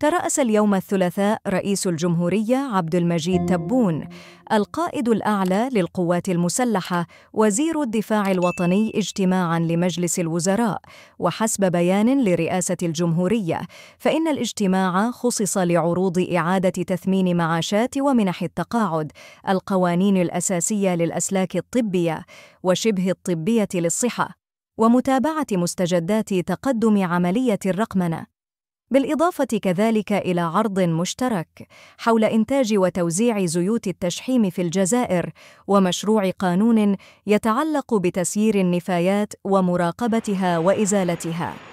ترأس اليوم الثلاثاء رئيس الجمهورية عبد المجيد تبون، القائد الأعلى للقوات المسلحة، وزير الدفاع الوطني اجتماعاً لمجلس الوزراء، وحسب بيان لرئاسة الجمهورية، فإن الاجتماع خصص لعروض إعادة تثمين معاشات ومنح التقاعد، القوانين الأساسية للأسلاك الطبية، وشبه الطبية للصحة، ومتابعة مستجدات تقدم عملية الرقمنة. بالإضافة كذلك إلى عرض مشترك حول إنتاج وتوزيع زيوت التشحيم في الجزائر ومشروع قانون يتعلق بتسيير النفايات ومراقبتها وإزالتها